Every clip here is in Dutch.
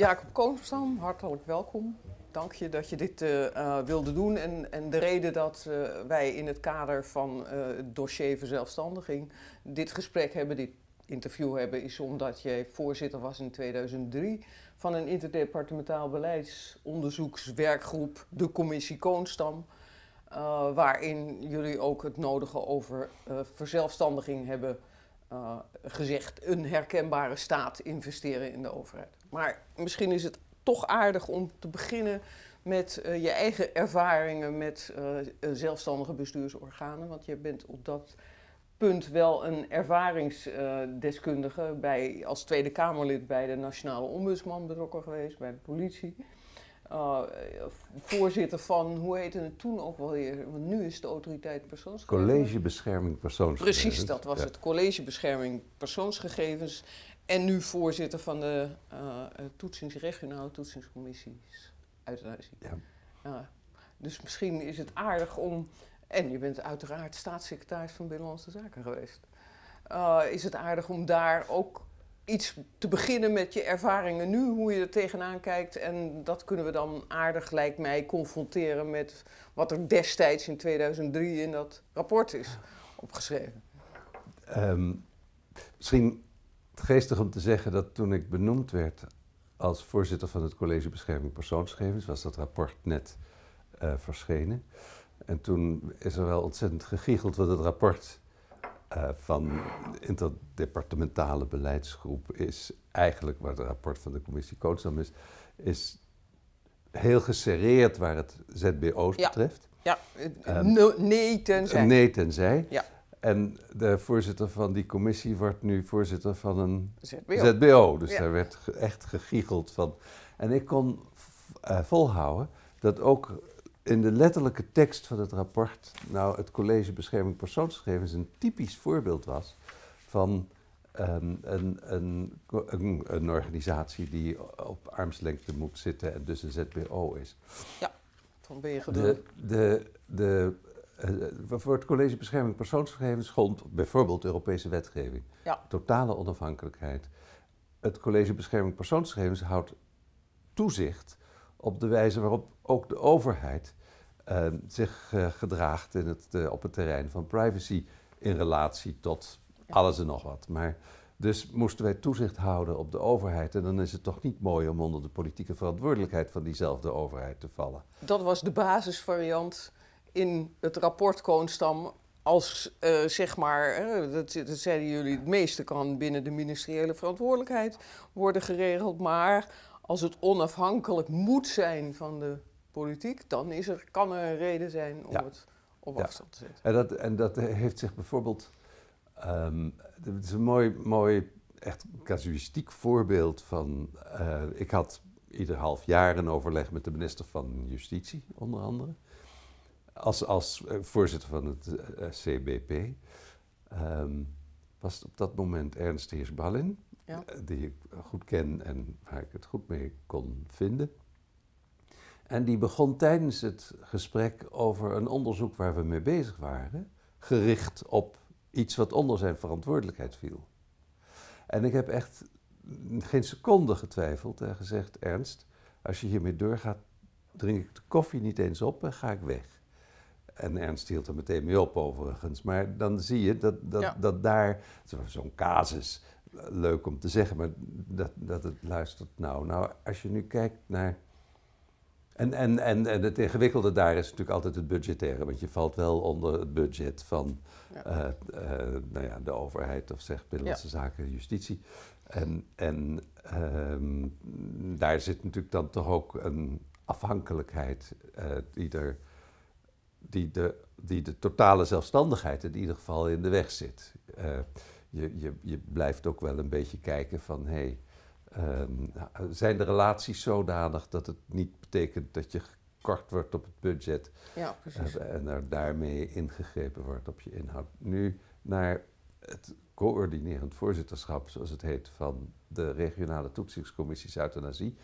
Jacob Koonstam, hartelijk welkom. Dank je dat je dit eh, eh, wilde doen. En, en, de reden dat eh, wij in het kader van uh, het dossier verzelfstandiging dit gesprek hebben, dit interview hebben, is omdat jij voorzitter was in 2003 van een interdepartementaal beleidsonderzoekswerkgroep, de commissie Koonstam. waarin jullie ook het nodige over verzelfstandiging hebben gezegd. Een herkenbare staat investeren in de overheid. Maar misschien is het toch aardig om te beginnen met eh, je eigen ervaringen met eh, eh, zelfstandige bestuursorganen. Want je bent op dat punt wel een ervaringsdeskundige. bij, als Tweede Kamerlid bij de Nationale Ombudsman betrokken geweest, bij de politie. voorzitter van, hoe heette het toen ook wel weer? Want nu is de autoriteit persoonsgegevens. College Bescherming Persoonsgegevens. Precies, dat was het. College Bescherming Persoonsgegevens. En nu voorzitter van de uh, regionale toetsingscommissies uit ja. dus misschien is het aardig om. En je bent uiteraard staatssecretaris van Binnenlandse Zaken geweest. Eh, is het aardig om daar ook iets te beginnen met je ervaringen nu, hoe je er tegenaan kijkt. En dat kunnen we dan aardig, lijkt mij, confronteren met wat er destijds in 2003 in dat rapport is opgeschreven. Ehm, misschien geestig om te zeggen dat toen ik benoemd werd als voorzitter van het College Bescherming Persoonsgegevens, was dat rapport net eh, verschenen. En toen is er wel ontzettend gegiegeld wat het rapport eh, van de interdepartementale beleidsgroep is. Eigenlijk waar het rapport van de commissie Koonsam is, is heel gesereerd waar het ZBO's betreft. Ja, ehm, nee tenzij. Nee tenzij. Ja. En de voorzitter van die commissie wordt nu voorzitter van een ZBO. dus daar werd echt gegiegeld van. En ik kon eh, volhouden dat ook in de letterlijke tekst van het rapport, nou, het college bescherming persoonsgegevens een typisch voorbeeld was van ehm, een, een, een, organisatie die op armslengte moet zitten en dus een ZBO is. Ja, dan ben je de, de, de, eh, eh, voor het college bescherming persoonsgegevens schond bijvoorbeeld Europese wetgeving. Ja. Totale onafhankelijkheid. Het college bescherming persoonsgegevens houdt toezicht op de wijze waarop ook de overheid ehm, zich eh, gedraagt in het, op het terrein van privacy in relatie tot alles en nog wat. Maar dus moesten wij toezicht houden op de overheid. En dan is het toch niet mooi om onder de politieke verantwoordelijkheid van diezelfde overheid te vallen. Dat was de basisvariant in het rapport Koonstam als eh, zeg maar, dat, dat, zeiden jullie, het meeste kan binnen de ministeriële verantwoordelijkheid worden geregeld. Maar als het onafhankelijk moet zijn van de politiek, dan is er, kan er een reden zijn om het op afstand te zetten. En dat, en dat heeft zich bijvoorbeeld. Um, het is een mooi, mooi, echt casuïstiek voorbeeld van. Eh, ik had ieder half jaar een overleg met de minister van Justitie, onder andere als, als eh, voorzitter van het eh, eh, CBP um, ehm, was op dat moment Ernst Heers die ik goed ken en waar ik het goed mee kon vinden. En die begon tijdens het gesprek over een onderzoek waar we mee bezig waren, gericht op iets wat onder zijn verantwoordelijkheid viel. En ik heb echt geen seconde getwijfeld en gezegd: Ernst, als je hiermee doorgaat, drink ik de koffie niet eens op en ga ik weg. En Ernst hield er meteen mee op, overigens. Maar dan zie je dat, dat, dat daar, zo'n casus, leuk om te zeggen, maar dat, dat het luistert nou. Nou, als je nu kijkt naar. En, en, en, het ingewikkelde daar is natuurlijk altijd het budgettaire, want je valt wel onder het budget van eh, eh, nou ja, de overheid of zeg Binnenlandse Zaken, Justitie. En, en ehm, daar zit natuurlijk dan toch ook een afhankelijkheid uh, die er die de, die de totale zelfstandigheid in ieder geval in de weg zit. Eh, je, je, je blijft ook wel een beetje kijken van hé, hey, ehm, zijn de relaties zodanig dat het niet betekent dat je gekort wordt op het budget ja, precies. Eh, en er daarmee ingegrepen wordt op je inhoud. Nu naar het coördinerend voorzitterschap, zoals het heet, van de regionale toetsingscommissies euthanasie,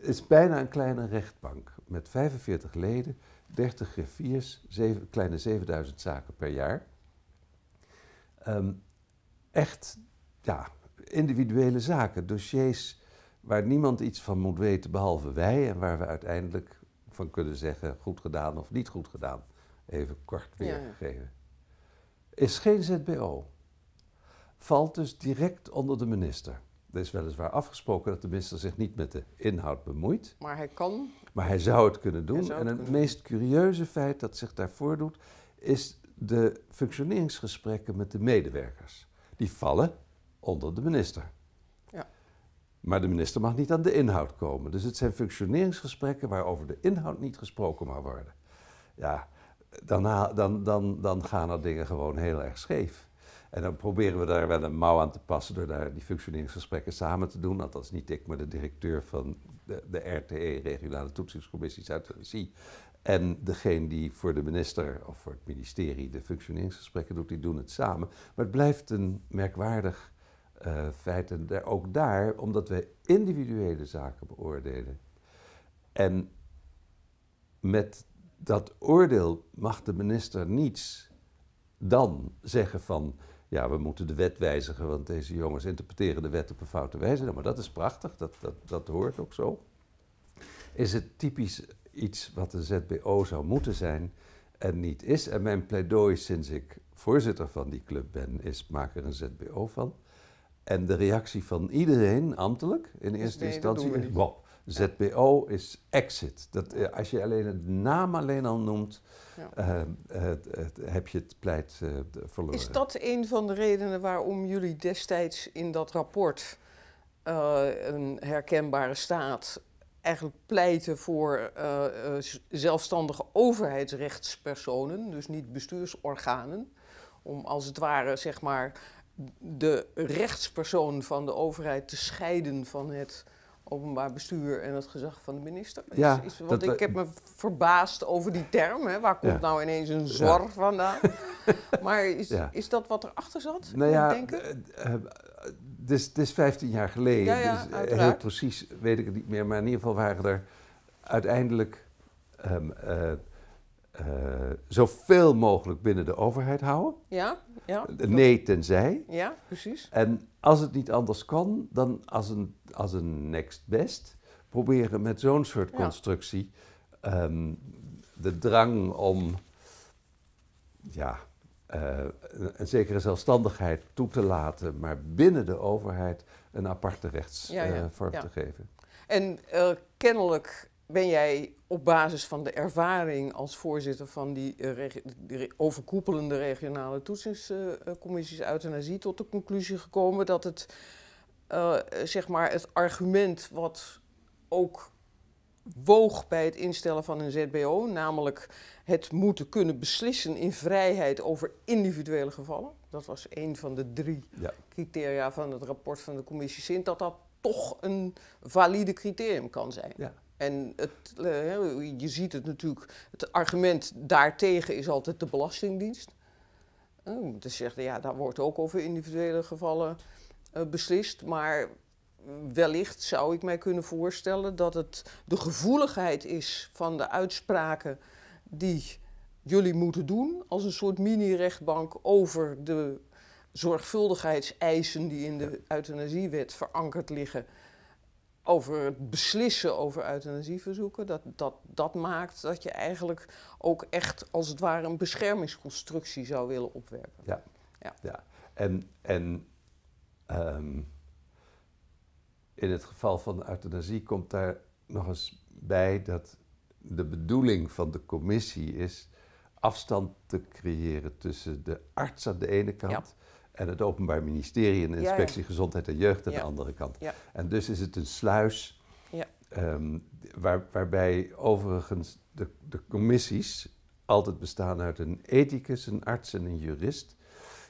is bijna een kleine rechtbank met 45 leden 30 griffiers, zeven, kleine 7000 zaken per jaar. Ehm, echt, ja, individuele zaken, dossiers waar niemand iets van moet weten behalve wij en waar we uiteindelijk van kunnen zeggen goed gedaan of niet goed gedaan. Even kort weergegeven. Ja. Is geen ZBO. Valt dus direct onder de minister. Er is weliswaar afgesproken dat de minister zich niet met de inhoud bemoeit. Maar hij kan maar hij zou het kunnen doen. en het meest curieuze feit dat zich daar voordoet, is de functioneringsgesprekken met de medewerkers. Die vallen onder de minister. Ja. Maar de minister mag niet aan de inhoud komen. Dus het zijn functioneringsgesprekken waarover de inhoud niet gesproken mag worden. Ja, dan, dan, dan, dan gaan er dingen gewoon heel erg scheef. En dan proberen we daar wel een mouw aan te passen door daar die functioneringsgesprekken samen te doen. Althans, niet ik, maar de directeur van de, de RTE, Regionale Toetsingscommissie zuid En degene die voor de minister of voor het ministerie de functioneringsgesprekken doet, die doen het samen. Maar het blijft een merkwaardig eh, feit. En daar, ook daar, omdat we individuele zaken beoordelen. En met dat oordeel mag de minister niets dan zeggen van ja, we moeten de wet wijzigen, want deze jongens interpreteren de wet op een foute wijze. Nou, maar dat is prachtig, dat, dat, dat hoort ook zo. Is het typisch iets wat een ZBO zou moeten zijn en niet is? En mijn pleidooi sinds ik voorzitter van die club ben, is maak er een ZBO van. En de reactie van iedereen, ambtelijk, in eerste instantie, is: ZBO is exit. Dat, eh, als je alleen het naam alleen al noemt, eh, heb je het pleit uh, verloren. Is dat een van de redenen waarom jullie destijds in dat rapport een herkenbare staat eigenlijk pleiten voor zelfstandige overheidsrechtspersonen, dus niet bestuursorganen, om als het ware zeg maar de rechtspersoon van de overheid te scheiden van het openbaar bestuur en het gezag van de minister. is, is, want ik heb me verbaasd over die term. Hè. Waar komt nou ineens een zorg vandaan? maar is, is dat wat erachter zat? Nou ja, eh, eh, dus het is, 15 jaar geleden. dus eh, heel precies weet ik het niet meer. Maar in ieder geval waren er uiteindelijk ehm, zoveel mogelijk binnen de overheid houden. Ja, ja, eh, nee, tenzij. Ja, precies. En als het niet anders kan, dan als een, als een next best proberen met zo'n soort constructie ehm, de drang om ja, eh, een, zekere zelfstandigheid toe te laten, maar binnen de overheid een aparte rechtsvorm eh, te geven. En kennelijk ben jij op basis van de ervaring als voorzitter van die eh, overkoepelende regionale toetsingscommissies en eh, eh, euthanasie tot de conclusie gekomen dat het, zeg maar het argument wat ook woog bij het instellen van een ZBO, namelijk het moeten kunnen beslissen in vrijheid over individuele gevallen. Dat was een van de drie criteria van het rapport van de commissie Sint, dat dat toch een valide criterium kan zijn. Ja. En het, eh, je ziet het natuurlijk, het argument daartegen is altijd de Belastingdienst. Eh, om te zeggen, ja, daar wordt ook over individuele gevallen eh, beslist. Maar wellicht zou ik mij kunnen voorstellen dat het de gevoeligheid is van de uitspraken die jullie moeten doen als een soort mini-rechtbank over de zorgvuldigheidseisen die in de euthanasiewet verankerd liggen over het beslissen over euthanasieverzoeken, dat, dat, dat maakt dat je eigenlijk ook echt als het ware een beschermingsconstructie zou willen opwerpen. Ja, ja. ja. en, en ehm, in het geval van euthanasie komt daar nog eens bij dat de bedoeling van de commissie is afstand te creëren tussen de arts aan de ene kant en het Openbaar Ministerie en de Inspectie Gezondheid en Jeugd aan de andere kant. En dus is het een sluis um, waarbij overigens de, de commissies altijd bestaan uit een ethicus, een arts en een jurist.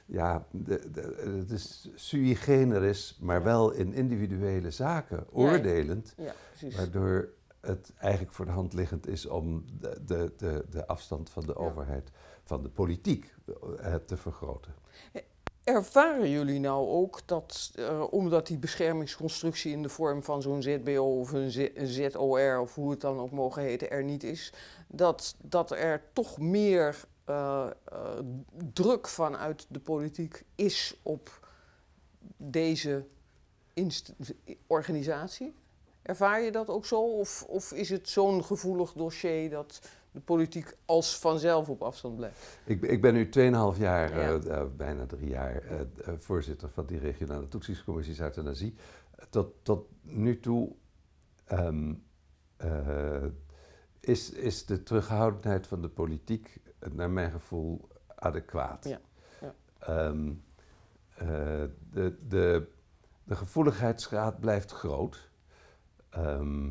Ja, de, het is sui generis, maar wel in individuele zaken oordelend. Ja, waardoor het eigenlijk voor de hand liggend is om de, de afstand van de overheid, van de politiek, eh, te vergroten. Eh, Ervaren jullie nou ook dat, eh, omdat die beschermingsconstructie in de vorm van zo'n ZBO of een, ZOR of hoe het dan ook mogen heten er niet is, dat, dat er toch meer eh, eh, druk vanuit de politiek is op deze organisatie? Ervaar je dat ook zo? Of, of is het zo'n gevoelig dossier dat de politiek als vanzelf op afstand blijft. Ik, ik ben nu 2,5 jaar, ja. Eh, eh, bijna drie jaar, eh, voorzitter van die regionale toetsingscommissies euthanasie. Tot, tot nu toe ehm, is, is de terughoudendheid van de politiek, naar mijn gevoel, adequaat. Ja. ja. Ehm, de, de, de gevoeligheidsgraad blijft groot. Ehm,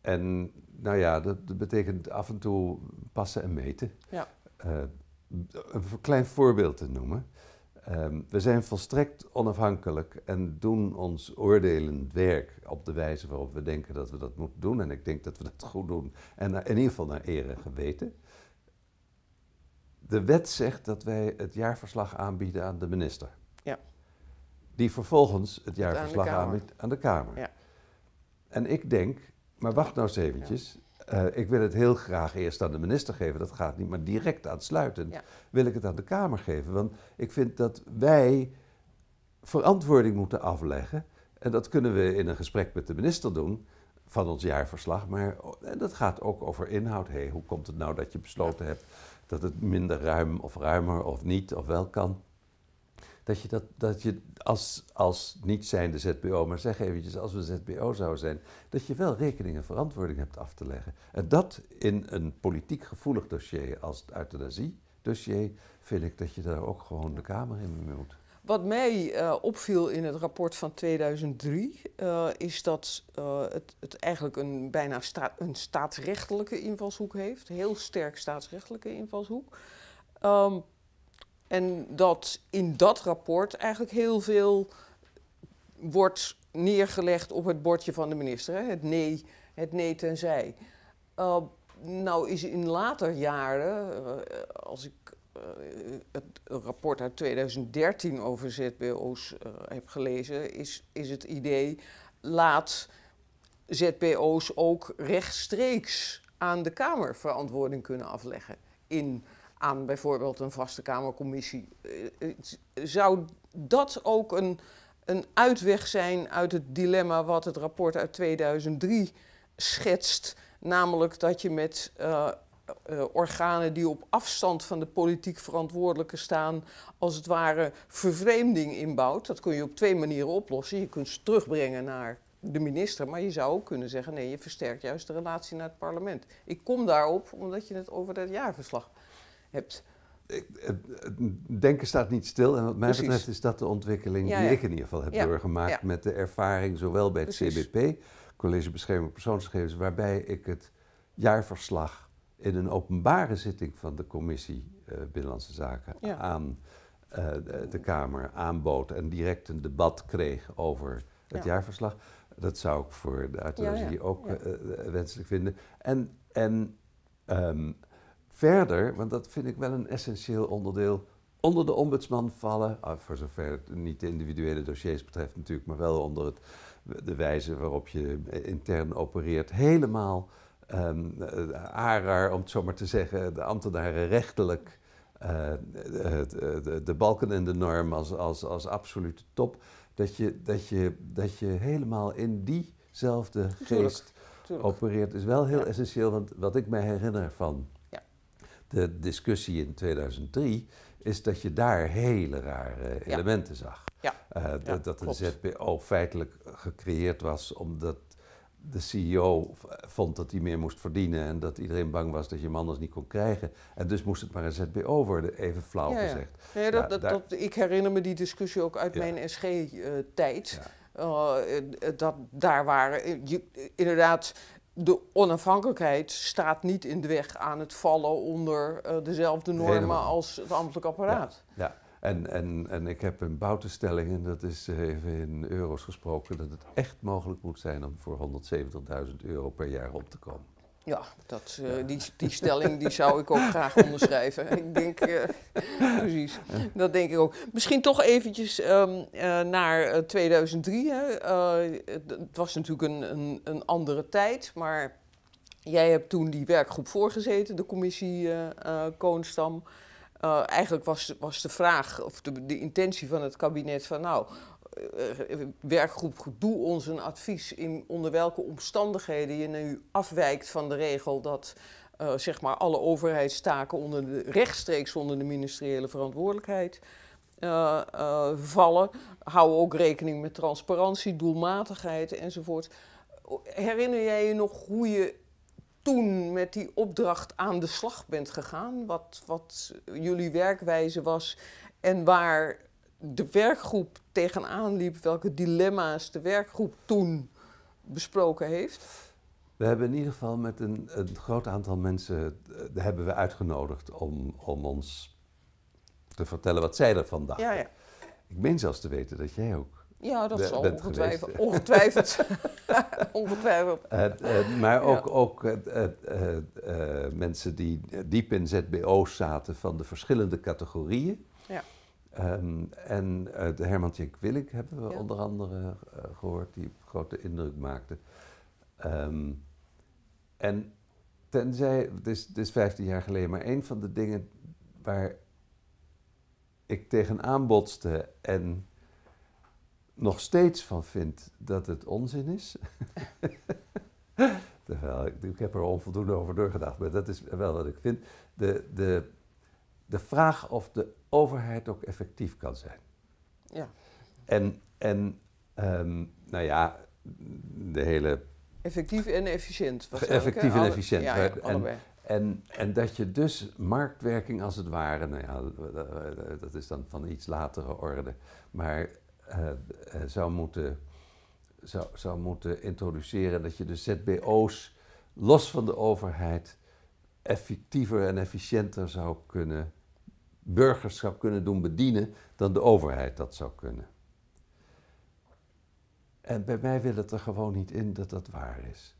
en nou ja, dat, betekent af en toe passen en meten. Ja. Eh, een klein voorbeeld te noemen. Ehm, we zijn volstrekt onafhankelijk en doen ons oordelend werk op de wijze waarop we denken dat we dat moeten doen. En ik denk dat we dat goed doen en in ieder geval naar ere geweten. De wet zegt dat wij het jaarverslag aanbieden aan de minister. Ja. Die vervolgens het jaarverslag aanbiedt aan de Kamer. Ja. En ik denk, maar wacht nou eens eventjes. Eh, ik wil het heel graag eerst aan de minister geven, dat gaat niet, maar direct aansluitend wil ik het aan de Kamer geven. Want ik vind dat wij verantwoording moeten afleggen. En dat kunnen we in een gesprek met de minister doen van ons jaarverslag. Maar en dat gaat ook over inhoud. Hey, hoe komt het nou dat je besloten hebt dat het minder ruim of ruimer of niet of wel kan? dat je, dat, dat je als, als niet zijnde ZBO, maar zeg eventjes als we ZBO zouden zijn, dat je wel rekening en verantwoording hebt af te leggen. En dat in een politiek gevoelig dossier als het euthanasie dossier, vind ik dat je daar ook gewoon de Kamer in moet. Wat mij eh, opviel in het rapport van 2003 eh, is dat eh, het, het, eigenlijk een bijna een staatsrechtelijke invalshoek heeft, heel sterk staatsrechtelijke invalshoek. Ehm, en dat in dat rapport eigenlijk heel veel wordt neergelegd op het bordje van de minister. Hè? Het nee, het nee tenzij. Eh, nou is in later jaren, eh, als ik eh, het rapport uit 2013 over ZBO's heb gelezen, is, is het idee laat ZBO's ook rechtstreeks aan de Kamer verantwoording kunnen afleggen in aan bijvoorbeeld een vaste Kamercommissie. Eh, eh, zou dat ook een, een uitweg zijn uit het dilemma wat het rapport uit 2003 schetst? Namelijk dat je met eh, organen die op afstand van de politiek verantwoordelijke staan, als het ware vervreemding inbouwt. Dat kun je op twee manieren oplossen. Je kunt ze terugbrengen naar de minister, maar je zou ook kunnen zeggen: nee, je versterkt juist de relatie naar het parlement. Ik kom daarop omdat je het over dat jaarverslag het denken staat niet stil en wat mij betreft is dat de ontwikkeling die ik in ieder geval heb doorgemaakt met de ervaring zowel bij het CBP, College Bescherming Persoonsgegevens, waarbij ik het jaarverslag in een openbare zitting van de commissie eh, Binnenlandse Zaken aan eh, de, Kamer aanbood en direct een debat kreeg over het jaarverslag. Dat zou ik voor de uitnodiging ook eh, wenselijk vinden. En, en ehm, Verder, want dat vind ik wel een essentieel onderdeel, onder de ombudsman vallen, ah, voor zover het niet de individuele dossiers betreft natuurlijk, maar wel onder het, de wijze waarop je intern opereert, helemaal um, om het zo maar te zeggen, de ambtenaren rechtelijk, de, eh, eh, eh, de, de, balken en de norm als, als, als absolute top, dat je, dat, je, dat je helemaal in diezelfde geest opereert, is wel heel essentieel, want wat ik me herinner van de discussie in 2003 is dat je daar hele rare elementen zag. Ja. Eh, dat de ZPO feitelijk gecreëerd was omdat de CEO vond dat hij meer moest verdienen en dat iedereen bang was dat je hem niet kon krijgen. En dus moest het maar een ZBO worden, even flauw gezegd. Nee, dat, dat, dat, ik herinner me die discussie ook uit mijn SG-tijd. Uh, eh, dat daar waren, je, inderdaad, de onafhankelijkheid staat niet in de weg aan het vallen onder eh, dezelfde normen als het ambtelijk apparaat. Ja, En, en, en ik heb een boutenstelling, en dat is eh, even in euro's gesproken, dat het echt mogelijk moet zijn om voor 170.000 euro per jaar op te komen. Ja, dat, eh, Die, die stelling die zou ik ook graag onderschrijven. Ik denk, eh, precies, dat denk ik ook. Misschien toch eventjes ehm, eh, naar 2003. Hè. Het, het, was natuurlijk een, een, een, andere tijd, maar jij hebt toen die werkgroep voorgezeten, de commissie Koonstam. eigenlijk was, was de vraag, of de, de intentie van het kabinet van nou eh, eh, werkgroep Doe ons een advies in onder welke omstandigheden je nu afwijkt van de regel dat eh, zeg maar alle overheidstaken onder de, rechtstreeks onder de ministeriële verantwoordelijkheid vallen. Hou ook rekening met transparantie, doelmatigheid enzovoort. Herinner jij je nog hoe je toen met die opdracht aan de slag bent gegaan? Wat, wat jullie werkwijze was en waar de werkgroep tegenaan liep, welke dilemma's de werkgroep toen besproken heeft? We hebben in ieder geval met een, een groot aantal mensen eh, hebben we uitgenodigd om, om ons te vertellen wat zij ervan dachten. Ja, ja. Ik meen zelfs te weten dat jij ook. Ja, dat is ongetwijfeld. Ongetwijfeld. ongetwijfeld. maar ook, ook eh, mensen die diep in ZBO's zaten van de verschillende categorieën. Ja. Ehm, en uh, de Herman Tjek Willink hebben we onder andere eh, gehoord, die grote indruk maakte. Um, en tenzij, het is, het is 15 jaar geleden, maar een van de dingen waar ik tegenaan botste en nog steeds van vind dat het onzin is. Terwijl ik, ik, heb er onvoldoende over doorgedacht, maar dat is wel wat ik vind. De, de, de vraag of de overheid ook effectief kan zijn. Ja. En, en ehm, nou ja, de hele. Effectief en efficiënt. Effectief en efficiënt. Ja, en, en, en, dat je dus marktwerking als het ware, nou ja, dat is dan van iets latere orde, maar eh, eh, zou, moeten, zou, zou moeten introduceren dat je de ZBO's los van de overheid effectiever en efficiënter zou kunnen burgerschap kunnen doen bedienen dan de overheid dat zou kunnen. En bij mij wil het er gewoon niet in dat dat waar is.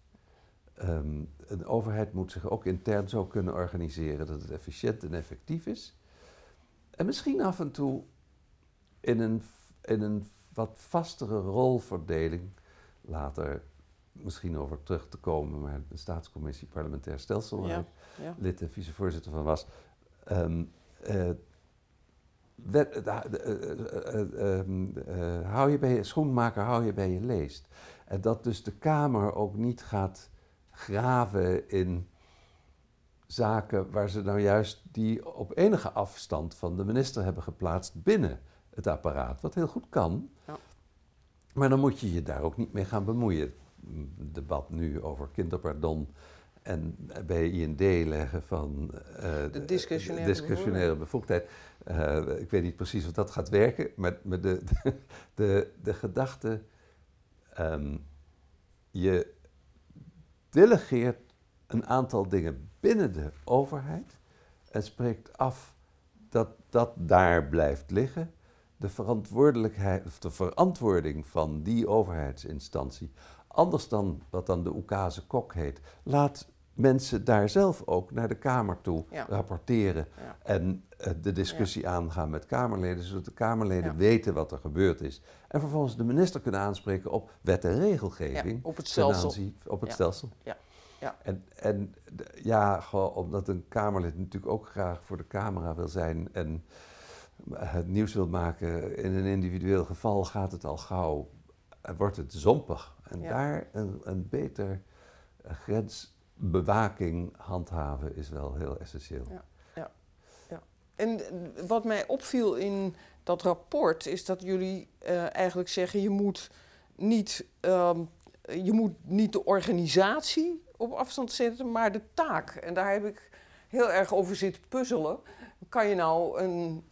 Ehm, een overheid moet zich ook intern zo kunnen organiseren dat het efficiënt en effectief is. En misschien af en toe in een, in een wat vastere rolverdeling, later misschien over terug te komen, maar de staatscommissie parlementair stelsel, waar ik lid en vicevoorzitter van was, ehm, hou je bij je schoenmaker, hou je bij je leest. En dat dus de Kamer ook niet gaat graven in zaken waar ze nou juist die op enige afstand van de minister hebben geplaatst binnen het apparaat. Wat heel goed kan. Ja. Maar dan moet je je daar ook niet mee gaan bemoeien. Debat nu over kinderpardon en bij IND leggen van uh, de discussionaire, bevoegdheid. Eh, ik weet niet precies of dat gaat werken, maar, maar de, de, de, gedachte, ehm, je delegeert een aantal dingen binnen de overheid en spreekt af dat dat daar blijft liggen. De verantwoordelijkheid of de verantwoording van die overheidsinstantie anders dan wat dan de Oekase kok heet. Laat mensen daar zelf ook naar de Kamer toe rapporteren. En eh, de discussie aangaan met Kamerleden, zodat de Kamerleden weten wat er gebeurd is. En vervolgens de minister kunnen aanspreken op wet en regelgeving. op het stelsel. op het stelsel. Ja. Ja. En, en ja, gewoon omdat een Kamerlid natuurlijk ook graag voor de camera wil zijn en eh, het nieuws wil maken in een individueel geval, gaat het al gauw. Wordt het zompig. En daar een, een beter eh, grens bewaking handhaven is wel heel essentieel. Ja, ja, ja. En wat mij opviel in dat rapport is dat jullie eh, eigenlijk zeggen: je moet, niet, ehm, je moet niet de organisatie op afstand zetten, maar de taak. En daar heb ik heel erg over zitten puzzelen. Kan je nou een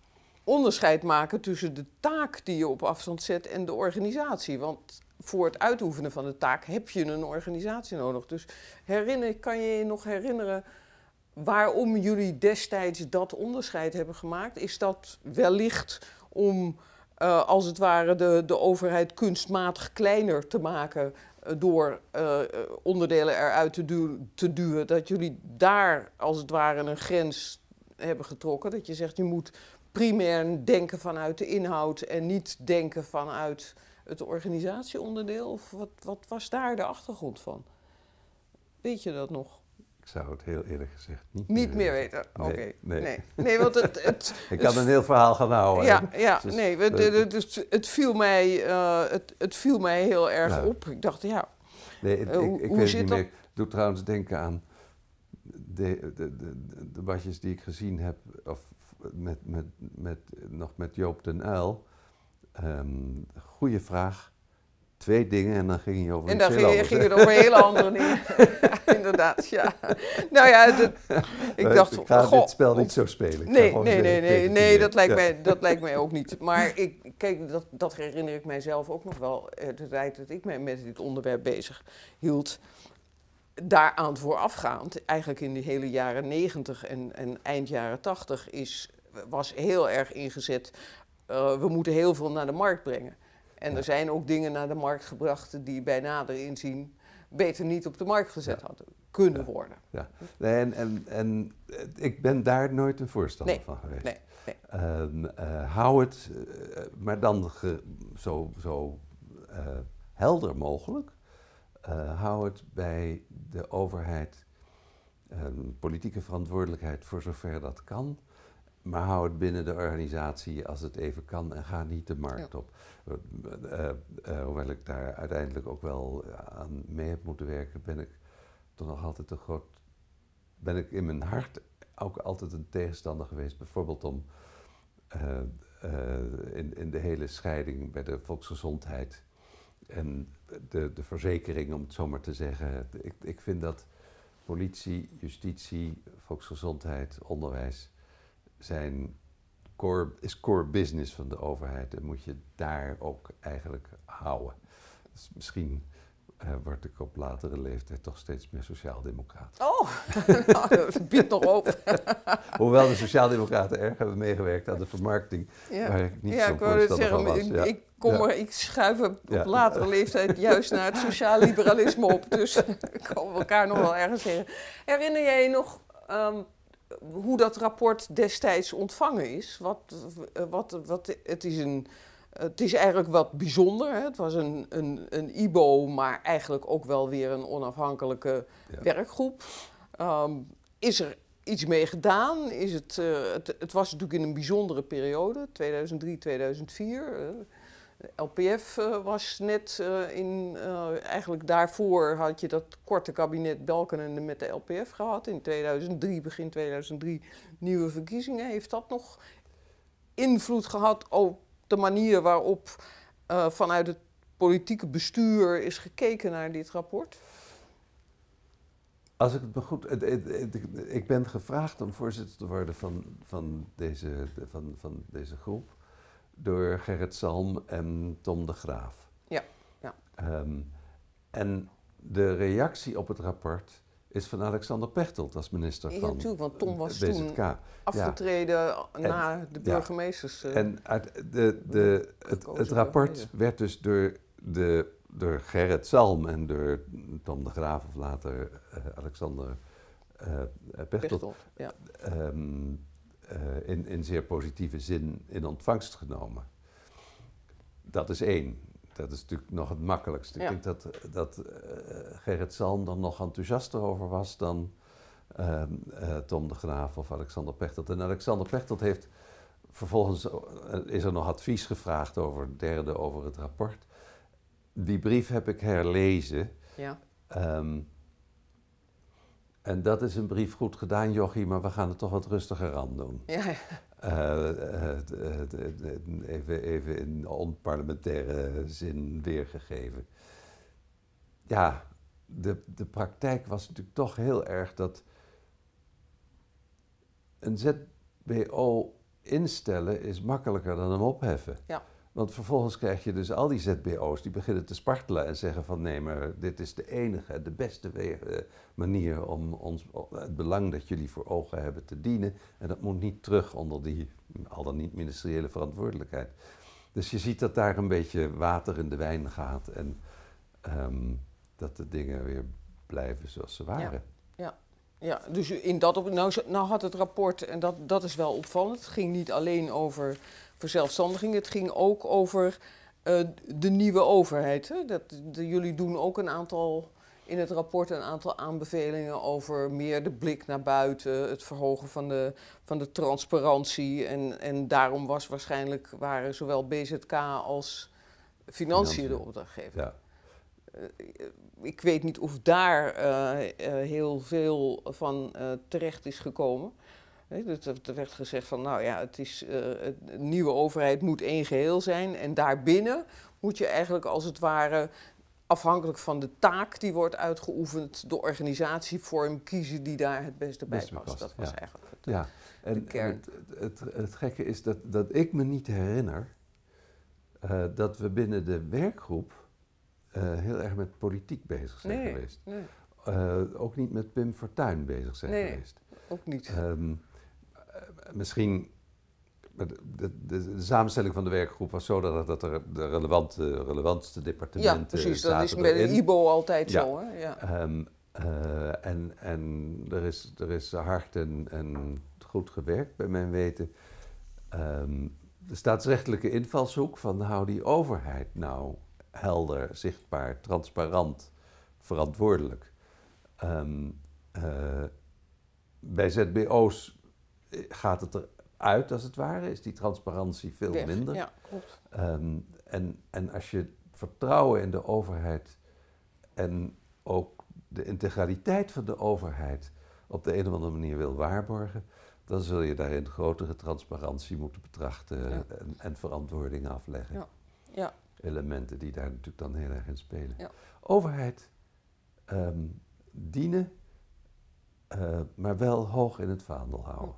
onderscheid maken tussen de taak die je op afstand zet en de organisatie? Want voor het uitoefenen van de taak heb je een organisatie nodig. Dus herinner, kan je je nog herinneren waarom jullie destijds dat onderscheid hebben gemaakt? Is dat wellicht om eh, als het ware de, de overheid kunstmatig kleiner te maken eh, door eh, onderdelen eruit te duwen? Dat jullie daar als het ware een grens hebben getrokken? Dat je zegt je moet primair denken vanuit de inhoud en niet denken vanuit het organisatieonderdeel? Of wat, wat was daar de achtergrond van? Weet je dat nog? Ik zou het heel eerlijk gezegd niet, niet meer, weten. Oké. Nee, nee. nee, want het. het ik had een heel verhaal gaan houden. Ja, dus ja dus, nee. Het, het, het, viel mij, eh, het, het viel mij heel erg nou. op. Ik dacht, ja. Nee, ik, eh, ik, weet het niet meer. Ik doe trouwens denken aan de, de, de, de die ik gezien heb. Of met, met, met, nog met Joop den Uil. Um, goede vraag. Twee dingen en dan ging je over En dan ging, je over een over hele andere inderdaad, ja. Nou ja, ik dacht... Ik ga spel niet zo spelen. nee, nee, nee, eh, nee, nee dat, lijkt eh, mij, dat lijkt mij ook niet. Maar ik, kijk, dat, dat herinner ik mijzelf ook nog wel. Eh, de tijd dat ik mij met dit onderwerp bezig hield daaraan voorafgaand, eigenlijk in de hele jaren 90 en, eind jaren 80, is, was heel erg ingezet eh, we moeten heel veel naar de markt brengen. En er zijn ook dingen naar de markt gebracht die bij nader inzien beter niet op de markt gezet hadden kunnen worden. Ja. en, en, en eh, ik ben daar nooit een voorstander van geweest. Nee. Ehm, eh, hou het, maar dan zo, zo helder mogelijk. hou het bij de overheid, ehm, politieke verantwoordelijkheid voor zover dat kan maar hou het binnen de organisatie als het even kan en ga niet de markt op. Eh, eh, eh, hoewel ik daar uiteindelijk ook wel aan mee heb moeten werken, ben ik toch nog altijd een groot. Ben ik in mijn hart ook altijd een tegenstander geweest, bijvoorbeeld om in, in de hele scheiding bij de volksgezondheid en de, de verzekering, om het zo maar te zeggen. Ik, ik vind dat politie, justitie, volksgezondheid, onderwijs zijn core, is core business van de overheid en moet je daar ook eigenlijk houden. Dus misschien eh, word ik op latere leeftijd toch steeds meer sociaaldemocraat. Oh, nou, dat biedt nog op. Hoewel de sociaaldemocraten erg hebben meegewerkt aan de vermarkting, ja. waar ik niet zo van was. Ja. Ik, kom er, ik schuif op latere leeftijd juist naar het sociaal liberalisme op, dus komen we elkaar nog wel ergens tegen. Herinner jij je nog ehm, hoe dat rapport destijds ontvangen is. Wat, wat, wat, het, is een, het is eigenlijk wat bijzonder. Hè? Het was een, een, een IBO, maar eigenlijk ook wel weer een onafhankelijke werkgroep. Ehm, is er iets mee gedaan? Is het, eh, het, het, was natuurlijk in een bijzondere periode, 2003, 2004. LPF eh, was net eh, in, eh, eigenlijk daarvoor had je dat korte kabinet Balkenende met de LPF gehad. In 2003, begin 2003, nieuwe verkiezingen. Heeft dat nog invloed gehad op de manier waarop vanuit het politieke bestuur is gekeken naar dit rapport? Als ik het me goed. ik ben gevraagd om voorzitter te worden van, van, deze, van, van deze groep door Gerrit Salm en Tom de Graaf. Ja. ja. Ehm, en de reactie op het rapport is van Alexander Pechtold als minister ja, van natuurlijk, want Tom was toen afgetreden na de burgemeesters. Ja. Eh, en uit de, de, het, het rapport werd dus door, de, Gerrit Salm en door Tom de Graaf of later eh, Alexander uh, eh, in, in zeer positieve zin in ontvangst genomen. Dat is één. Dat is natuurlijk nog het makkelijkste. Ik denk dat, dat eh, Gerrit Zalm er nog enthousiaster over was dan ehm, eh, Tom de Graaf of Alexander Pechtold. En Alexander Pechtold heeft vervolgens is er nog advies gevraagd over derde over het rapport. Die brief heb ik herlezen. Ja. Ehm, en dat is een brief, goed gedaan jochie, maar we gaan het toch wat rustiger aan doen. Ja, eh, eh, eh, even, even in onparlementaire zin weergegeven. Ja, de, de praktijk was natuurlijk toch heel erg dat een ZBO instellen is makkelijker dan hem opheffen. Ja. Want vervolgens krijg je dus al die ZBO's die beginnen te spartelen en zeggen van nee, maar dit is de enige, de beste eh, manier om ons, eh, het belang dat jullie voor ogen hebben te dienen. En dat moet niet terug onder die al dan niet ministeriële verantwoordelijkheid. Dus je ziet dat daar een beetje water in de wijn gaat en ehm, dat de dingen weer blijven zoals ze waren. ja. Ja, dus in dat op, nou, nou had het rapport, en dat, dat is wel opvallend, het ging niet alleen over verzelfstandiging, het ging ook over eh, de nieuwe overheid. Hè? Dat, jullie doen ook een aantal, in het rapport een aantal aanbevelingen over meer de blik naar buiten, het verhogen van de, van de transparantie. En, en daarom was waarschijnlijk, waren zowel BZK als financiën de opdrachtgever. Ja. Eh, ik weet niet of daar eh, eh, heel veel van terecht is gekomen. Er werd gezegd van, nou ja, het is, de nieuwe overheid moet één geheel zijn. En daarbinnen moet je eigenlijk als het ware afhankelijk van de taak die wordt uitgeoefend, de organisatievorm kiezen die daar het beste bij past. Dat was eigenlijk het, ja. en de kern. Het, het, het, gekke is dat, dat ik me niet herinner dat we binnen de werkgroep eh, heel erg met politiek bezig zijn geweest. Eh, ook niet met Pim Fortuyn bezig zijn nee, geweest. Ook niet. Ehm, eh, misschien. De, de, samenstelling van de werkgroep was zo dat, dat er de relevante, relevantste departementen. Ja, precies. Dat is bij de IBO altijd zo. Hè? Ja. Ehm, en en er, is, er is hard en, en goed gewerkt, bij mijn weten. Um, de staatsrechtelijke invalshoek van hou die overheid nou helder, zichtbaar, transparant, verantwoordelijk. Ehm, eh, bij ZBO's eh, gaat het eruit, als het ware, is die transparantie veel minder. Ja, klopt. Ehm, en, en als je vertrouwen in de overheid en ook de integraliteit van de overheid op de een of andere manier wil waarborgen, dan zul je daarin grotere transparantie moeten betrachten en, en, verantwoording afleggen. Ja. ja elementen die daar natuurlijk dan heel erg in spelen. Ja. Overheid ehm, dienen, eh, maar wel hoog in het vaandel houden.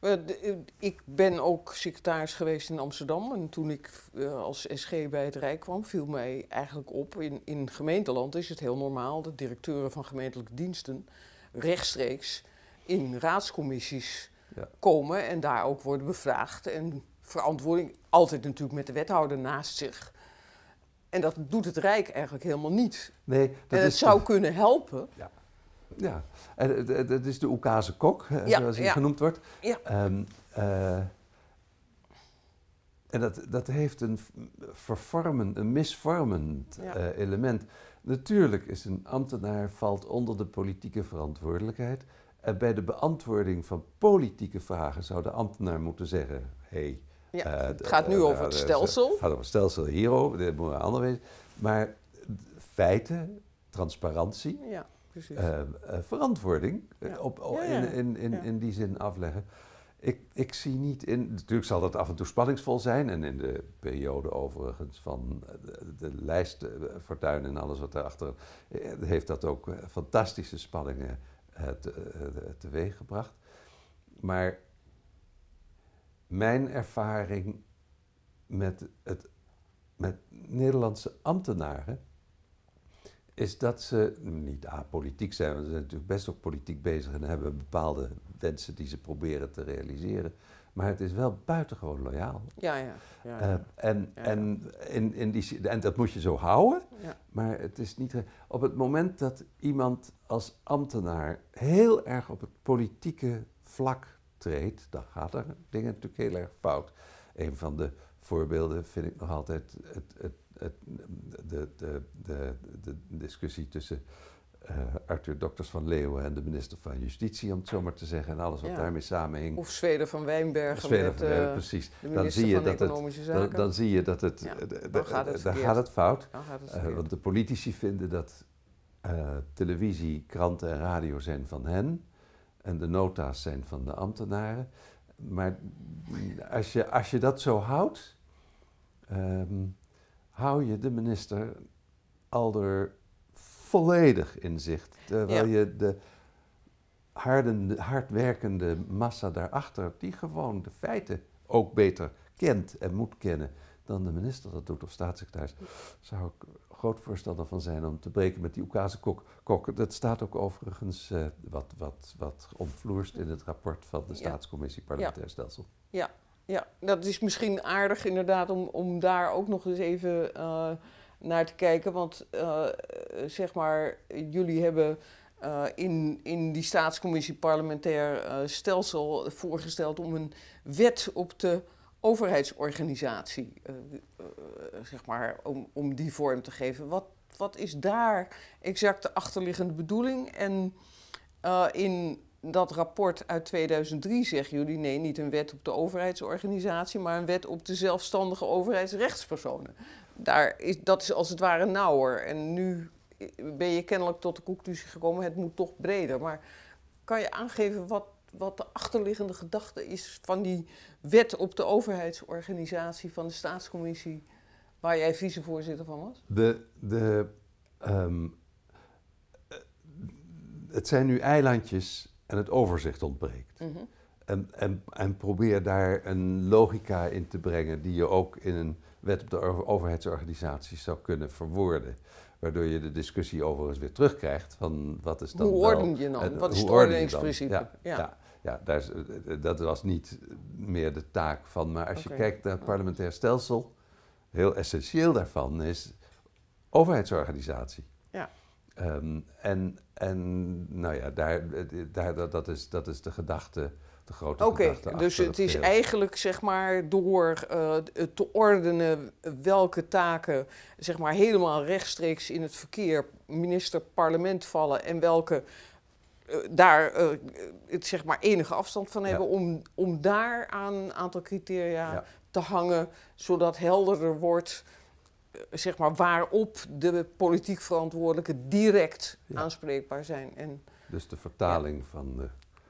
Eh, ik ben ook secretaris geweest in Amsterdam. En toen ik eh, als SG bij het Rijk kwam, viel mij eigenlijk op. In, in gemeenteland is het heel normaal dat directeuren van gemeentelijke diensten rechtstreeks in raadscommissies komen en daar ook worden bevraagd. En verantwoording altijd natuurlijk met de wethouder naast zich. En dat doet het Rijk eigenlijk helemaal niet. Nee, dat het zou kunnen helpen. Ja. ja. En, eh, dat is de Oekase kok, zoals hij genoemd wordt. Ja. Ehm, eh, en dat, dat heeft een vervormend, een misvormend eh, element. Natuurlijk is een ambtenaar valt onder de politieke verantwoordelijkheid. En bij de beantwoording van politieke vragen zou de ambtenaar moeten zeggen: hé, hey, eh, het gaat nu eh, over het eh, stelsel. Het gaat over het stelsel, hierover, dit moet een ander Maar feiten, transparantie, ja, ehm, verantwoording op, in, in, in, die zin afleggen. Ik, ik, zie niet in. Natuurlijk zal dat af en toe spanningsvol zijn. En in de periode overigens van de, de lijst en alles wat daarachter. heeft dat ook fantastische spanningen te, teweeggebracht. Maar mijn ervaring met, het, met Nederlandse ambtenaren is dat ze niet apolitiek zijn, want ze zijn natuurlijk best ook politiek bezig en hebben bepaalde wensen die ze proberen te realiseren. Maar het is wel buitengewoon loyaal. Ja, ja. ja, eh, en, En, in, in die, en dat moet je zo houden. Maar het is niet. Op het moment dat iemand als ambtenaar heel erg op het politieke vlak treedt, dan gaat er dingen natuurlijk heel erg fout. Een van de voorbeelden vind ik nog altijd het, het, het, de, de, de, discussie tussen eh, Arthur Dokters van Leeuwen en de minister van Justitie, om het zo maar te zeggen, en alles wat ja. daarmee samenhing. Of Zweden van Wijnbergen. van eh, precies. dan zie je dat het, dan, dan, zie je dat het. daar dan, gaat het fout. Eh, want de politici vinden dat televisie, kranten en radio zijn van hen en de nota's zijn van de ambtenaren. Maar als je, als je dat zo houdt, ehm, hou je de minister aldoor volledig in zicht. Terwijl je de harde, hardwerkende massa daarachter, die gewoon de feiten ook beter kent en moet kennen dan de minister dat doet of staatssecretaris, zou ik groot voorstander van zijn om te breken met die Oekase kok. Dat staat ook overigens eh, wat, wat, wat omvloerst in het rapport van de Staatscommissie Parlementair Stelsel. Ja. ja, dat is misschien aardig inderdaad om, om daar ook nog eens even eh, naar te kijken. Want eh, zeg maar, jullie hebben in, in die staatscommissie parlementair stelsel voorgesteld om een wet op te overheidsorganisatie, eh, eh, zeg maar, om, om die vorm te geven. Wat, wat is daar exact de achterliggende bedoeling? En eh, in dat rapport uit 2003 zeggen jullie nee, niet een wet op de overheidsorganisatie, maar een wet op de zelfstandige overheidsrechtspersonen. Daar is, dat is als het ware nauwer. En nu ben je kennelijk tot de conclusie gekomen, het moet toch breder. Maar kan je aangeven wat wat de achterliggende gedachte is van die wet op de overheidsorganisatie van de staatscommissie, waar jij vicevoorzitter van was? De, de, ehm, het zijn nu eilandjes en het overzicht ontbreekt. Mhm. en, en, en probeer daar een logica in te brengen die je ook in een wet op de overheidsorganisaties zou kunnen verwoorden. Waardoor je de discussie overigens weer terugkrijgt van wat is dan. Hoe orden je dan? wat is het ordeningsprincipe? ja, ja, eh, dat was niet meer de taak van. Maar als je kijkt naar het parlementair stelsel, heel essentieel daarvan is overheidsorganisatie. Ja. Ehm, en, en nou ja, daar, eh, daar, dat, is, dat is de gedachte, de grote Oké, dus het is eigenlijk zeg maar door uh, te ordenen welke taken zeg maar helemaal rechtstreeks in het verkeer minister-parlement vallen en welke eh, daar eh, het, zeg maar enige afstand van hebben, om, om daar aan een aantal criteria te hangen, zodat helderder wordt eh, zeg maar, waarop de politiek verantwoordelijken direct aanspreekbaar zijn. En, dus de vertaling van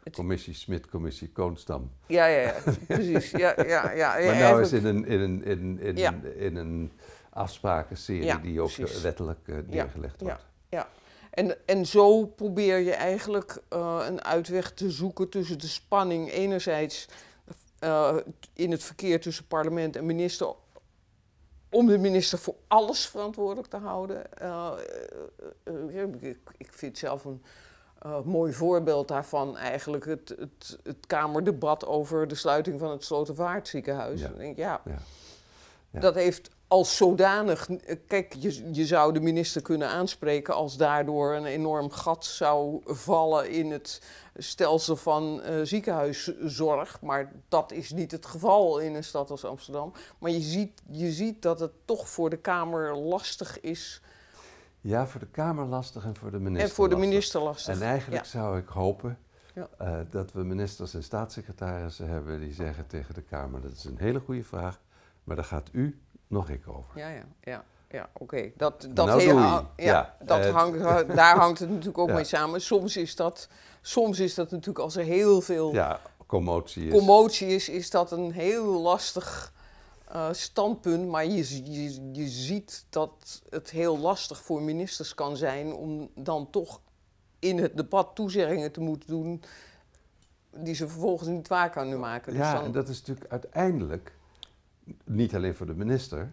de commissie Smit, commissie Koonstam. Ja, ja, ja. precies. Ja, ja, ja, maar nou is in een, in een, in, in, in een afsprakenserie die ook wettelijk neergelegd wordt. En, en zo probeer je eigenlijk eh, een uitweg te zoeken tussen de spanning enerzijds eh, in het verkeer tussen parlement en minister. Om de minister voor alles verantwoordelijk te houden. Eh, ik, ik, vind zelf een mooi voorbeeld daarvan eigenlijk het, het, het, Kamerdebat over de sluiting van het Slotervaart Ja. denk, ja. ja, dat heeft als zodanig, eh, kijk, je, je zou de minister kunnen aanspreken als daardoor een enorm gat zou vallen in het stelsel van eh, ziekenhuiszorg. Maar dat is niet het geval in een stad als Amsterdam. Maar je ziet, je ziet dat het toch voor de Kamer lastig is. Ja, voor de Kamer lastig en voor de minister. En voor de minister lastig. En eigenlijk zou ik hopen ja. Eh, dat we ministers en staatssecretarissen hebben die zeggen tegen de Kamer: dat is een hele goede vraag, maar daar gaat u nog ik over. Ja, ja, ja. Ja, oké. Dat, dat, nou, ja, dat hangt, daar hangt het natuurlijk ook mee samen. Soms is, dat, soms is dat natuurlijk als er heel veel ja, commotie, is. commotie is, is dat een heel lastig eh, standpunt. Maar je, je, je ziet dat het heel lastig voor ministers kan zijn om dan toch in het debat toezeggingen te moeten doen die ze vervolgens niet waar kunnen maken. Dus ja, en dat is natuurlijk uiteindelijk niet alleen voor de minister,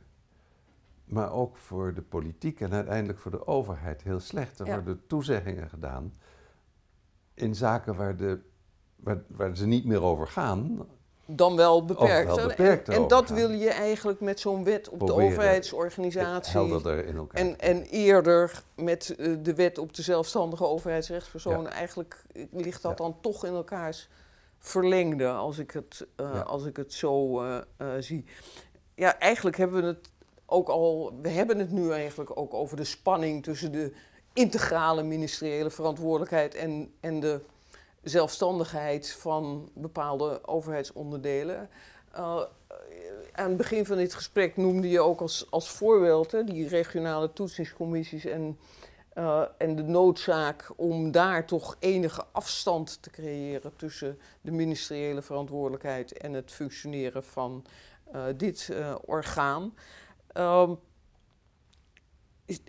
maar ook voor de politiek en uiteindelijk voor de overheid heel slecht. Er worden toezeggingen gedaan in zaken waar, de, waar ze niet meer over gaan. Dan wel beperkt. en, dat wil je eigenlijk met zo'n wet op de overheidsorganisatie. In en, en, eerder met eh, de wet op de zelfstandige overheidsrechtspersonen. Eigenlijk ligt dat dan toch in elkaars verlengde, als ik het, eh, als ik het zo eh, eh, zie. Ja, eigenlijk hebben we het ook al, we hebben het nu eigenlijk ook over de spanning tussen de integrale ministeriële verantwoordelijkheid en, en de zelfstandigheid van bepaalde overheidsonderdelen. aan het begin van dit gesprek noemde je ook als, als voorbeeld die regionale toetsingscommissies en, eh, en de noodzaak om daar toch enige afstand te creëren tussen de ministeriële verantwoordelijkheid en het functioneren van eh, dit eh, orgaan. Ehm,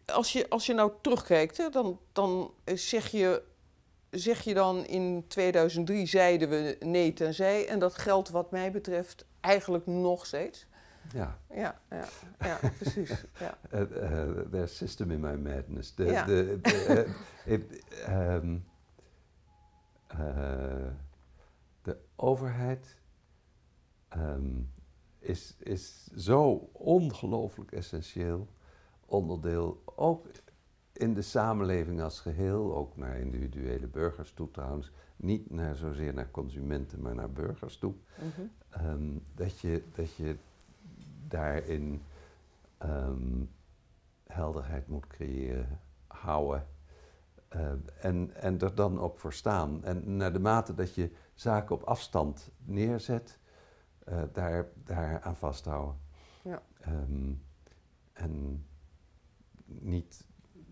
als, je, als je nou terugkijkt, hè, dan, dan zeg, je, zeg je dan in 2003 zeiden we nee tenzij. En dat geldt wat mij betreft eigenlijk nog steeds. Ja. Ja, ja, ja precies. Ja. Uh, there's system in my madness. De, de, de, eh, ehm, de overheid ehm, is, is zo ongelooflijk essentieel onderdeel, ook in de samenleving als geheel, ook naar individuele burgers toe trouwens, niet naar, zozeer naar consumenten, maar naar burgers toe, mhm. ehm, dat je, dat je daarin ehm, helderheid moet creëren, houden. Eh, en, en er dan ook voor staan. En naar de mate dat je zaken op afstand neerzet, eh, daar, daar aan vasthouden. Ja. Ehm, en niet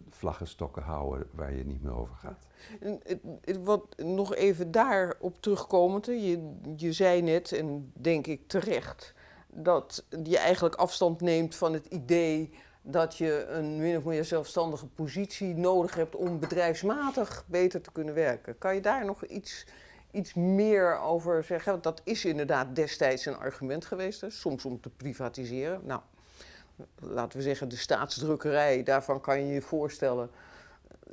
vlaggenstokken houden waar je niet meer over gaat. En, wat, nog even daarop terugkomend, je, je zei net, en denk ik terecht, dat je eigenlijk afstand neemt van het idee dat je een min of meer zelfstandige positie nodig hebt om bedrijfsmatig beter te kunnen werken. Kan je daar nog iets, iets meer over zeggen? Want dat is inderdaad destijds een argument geweest, soms om te privatiseren. Nou, laten we zeggen, de staatsdrukkerij, daarvan kan je je voorstellen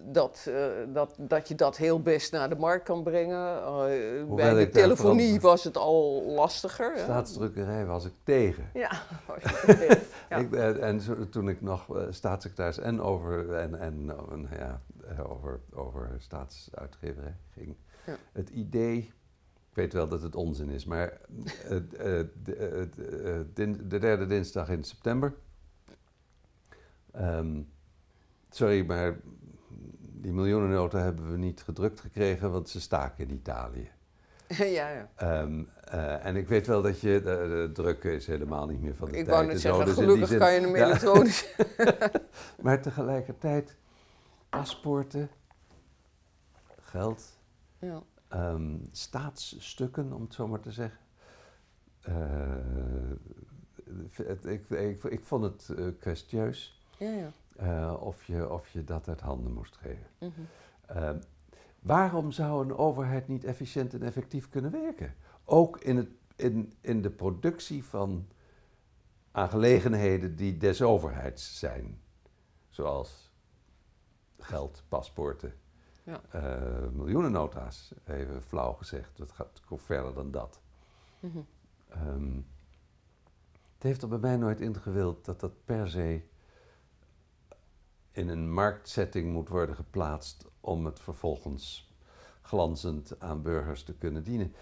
dat, eh, dat, dat je dat heel best naar de markt kan brengen. Eh, bij de telefonie was het al lastiger. Staatsdrukkerij was ik tegen. Ja. ik, eh, en toen ik nog staatssecretaris en over, en, en, ja, over, over staatsuitgeverij ging, ja. het idee, ik weet wel dat het onzin is, maar de, de, derde dinsdag in september. Ehm, sorry, maar die miljoenennota hebben we niet gedrukt gekregen, want ze staken in Italië. ja, ja. Ehm, eh, en ik weet wel dat je, de, druk is helemaal niet meer van de ik tijd. Ik wou net zeggen, dus gelukkig kan je een ja. maar tegelijkertijd, paspoorten, geld, ja. Ehm, staatsstukken om het zo maar te zeggen. Uh, ik, ik, ik, vond het eh, kwestieus. Ja, ja. Eh, of, je, of je dat uit handen moest geven. Mhm. Ehm, waarom zou een overheid niet efficiënt en effectief kunnen werken? Ook in, het, in, in de productie van aangelegenheden die des overheids zijn, zoals geld, paspoorten. Ja. Eh, miljoenennota's, even flauw gezegd. Dat gaat verder dan dat. Mm het heeft er bij mij nooit ingewild dat dat per se in een marktsetting moet worden geplaatst om het vervolgens glanzend aan burgers te kunnen dienen.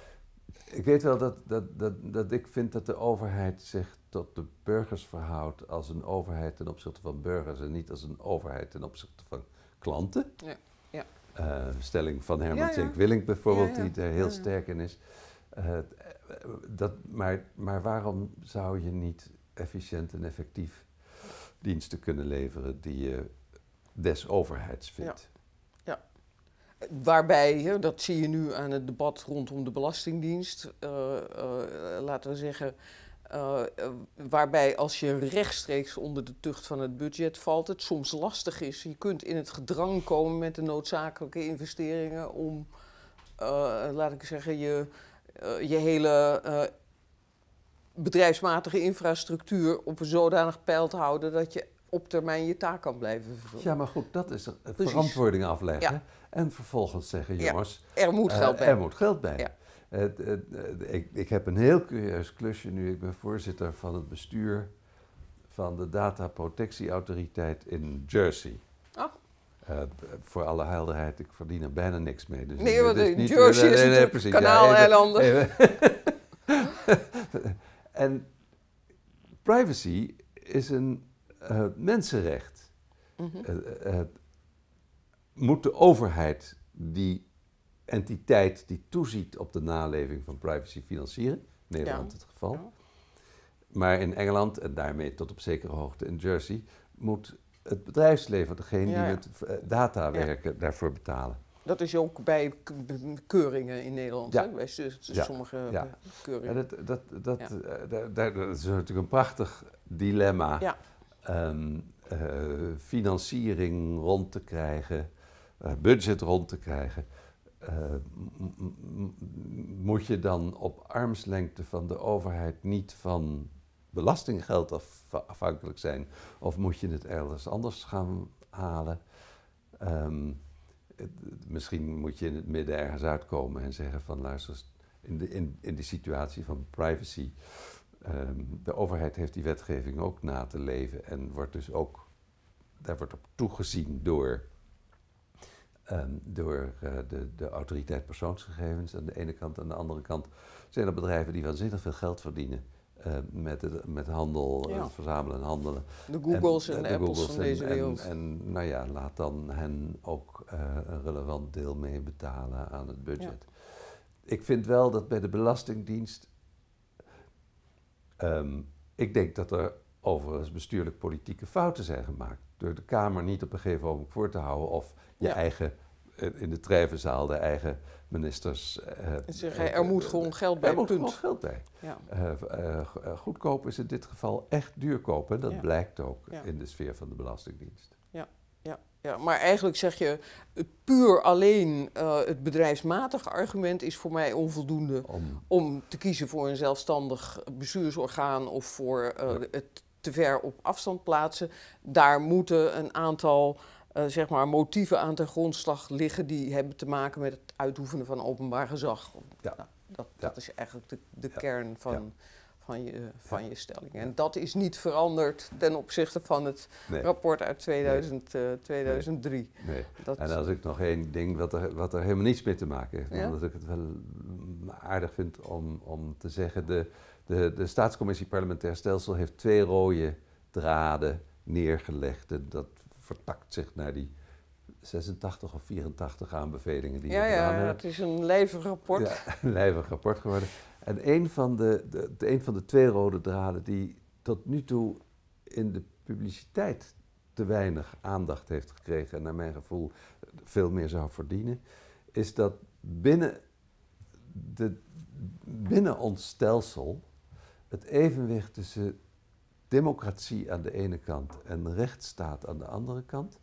Ik weet wel dat, dat, dat, dat ik vind dat de overheid zich tot de burgers verhoudt als een overheid ten opzichte van burgers en niet als een overheid ten opzichte van klanten. Ja, ja. Eh, stelling van Herman ja, ja. Willink bijvoorbeeld, die er heel sterk in is. Eh, dat, maar, maar waarom zou je niet efficiënt en effectief diensten kunnen leveren die je des overheids vindt. Ja. Waarbij, hè, dat zie je nu aan het debat rondom de Belastingdienst, eh, eh, laten we zeggen, eh, waarbij als je rechtstreeks onder de tucht van het budget valt, het soms lastig is. Je kunt in het gedrang komen met de noodzakelijke investeringen om, laat ik zeggen, je, je hele bedrijfsmatige infrastructuur op een zodanig pijl te houden dat je op termijn je taak kan blijven vervullen. Ja, maar goed, dat is verantwoording afleggen. En vervolgens zeggen, jongens... er moet eh, geld bij. Er moet geld bij. Eh, eh, ik, ik, heb een heel curieus klusje nu. Ik ben voorzitter van het bestuur van de Data Protectieautoriteit in Jersey. Oh. voor alle helderheid, ik verdien er bijna niks mee. Dus nee, want in Jersey is het nee, en privacy is een eh, het mensenrecht. Mhm. Eh, eh, moet de overheid die entiteit die toeziet op de naleving van privacy financieren? Nederland het geval. Maar in Engeland, en daarmee tot op zekere hoogte in Jersey, moet het bedrijfsleven, degene die met data werken, daarvoor betalen. Dat is ook bij keuringen in Nederland, ja. hè? bij sommige ja. keuringen. Ja, dat, dat, dat, dat, is natuurlijk een prachtig dilemma. Ehm, eh, financiering rond te krijgen, eh, budget rond te krijgen, eh, moet je dan op armslengte van de overheid niet van belastinggeld afhankelijk zijn? Of moet je het ergens anders gaan halen? Ehm, misschien moet je in het midden ergens uitkomen en zeggen van luister, in de, in de situatie van privacy Ehm, de overheid heeft die wetgeving ook na te leven en wordt dus ook, daar wordt op toegezien door, ehm, door eh, de, de autoriteit persoonsgegevens aan de ene kant. Aan de andere kant zijn er bedrijven die waanzinnig veel geld verdienen. Ehm, met, het, met handel, ja. Eh, verzamelen en handelen. De Googles eh, en, en Apples van en, deze wereld. En, nou ja, laat dan hen ook een relevant deel mee betalen aan het budget. Ik vind wel dat bij de Belastingdienst Ehm, ik denk dat er overigens bestuurlijk politieke fouten zijn gemaakt. Door de Kamer niet op een gegeven moment voor te houden of je eigen, eh, in de treffenzaal, de eigen ministers. Eh, eh, er moet gewoon geld bij. Er moet gewoon geld bij. Ja. goedkoop is in dit geval echt duurkoop en dat blijkt ook in de sfeer van de Belastingdienst. Ja. Ja, maar eigenlijk zeg je, puur alleen eh, het bedrijfsmatige argument is voor mij onvoldoende om, te kiezen voor een zelfstandig bestuursorgaan of voor eh, het te ver op afstand plaatsen. Daar moeten een aantal eh, zeg maar motieven aan ten grondslag liggen die hebben te maken met het uitoefenen van openbaar gezag. Ja. Nou, dat, dat is eigenlijk de, de kern van van je, van je stelling. En dat is niet veranderd ten opzichte van het rapport uit 2000, 2003. Eh, nee. Dat en als ik nog één ding wat er, wat er helemaal niets mee te maken heeft, dat ik het wel aardig vind om, om te zeggen, de, de, de Staatscommissie Parlementair Stelsel heeft twee rode draden neergelegd. En dat vertakt zich naar die 86 of 84 aanbevelingen die ja, we gedaan ja, hebben. Ja, dat is een lijvig rapport. Ja, rapport geworden. En een van de, de, een van de twee rode draden die tot nu toe in de publiciteit te weinig aandacht heeft gekregen en naar mijn gevoel veel meer zou verdienen, is dat binnen, de, binnen ons stelsel het evenwicht tussen democratie aan de ene kant en rechtsstaat aan de andere kant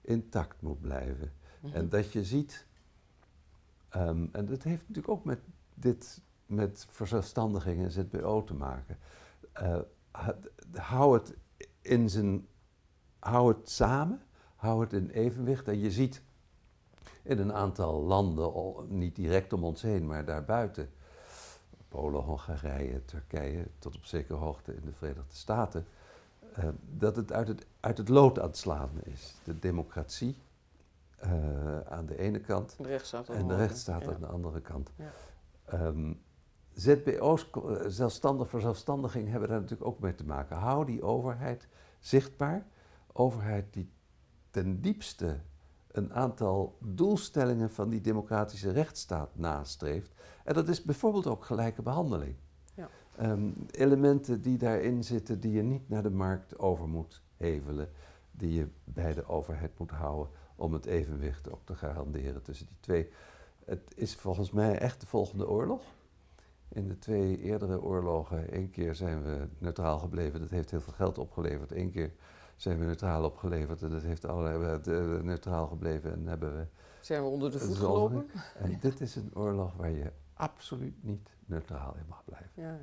intact moet blijven. Mhm. En dat je ziet, ehm, en dat heeft natuurlijk ook met dit met verzelfstandiging en ZBO te maken. Uh, hou het in zijn. Hou het samen, hou het in evenwicht. En je ziet in een aantal landen, niet direct om ons heen, maar daarbuiten. Polen, Hongarije, Turkije, tot op zekere hoogte in de Verenigde Staten. Eh, dat het uit, het uit het lood aan het slaan is. De democratie eh, aan de ene kant. en de rechtsstaat aan de andere kant. Ja. Ehm, ZBO's, eh, zelfstandig verzelfstandiging, hebben daar natuurlijk ook mee te maken. Hou die overheid zichtbaar. Overheid die ten diepste een aantal doelstellingen van die democratische rechtsstaat nastreeft. En dat is bijvoorbeeld ook gelijke behandeling. Ja. Ehm, elementen die daarin zitten die je niet naar de markt over moet hevelen, die je bij de overheid moet houden om het evenwicht ook te garanderen tussen die twee. Het is volgens mij echt de volgende oorlog in de twee eerdere oorlogen, één keer zijn we neutraal gebleven, dat heeft heel veel geld opgeleverd. Eén keer zijn we neutraal opgeleverd en dat heeft allerlei, we eh, neutraal gebleven en hebben we... Zijn we onder de voet gelopen? En dit is een oorlog waar je absoluut niet neutraal in mag blijven. Ja.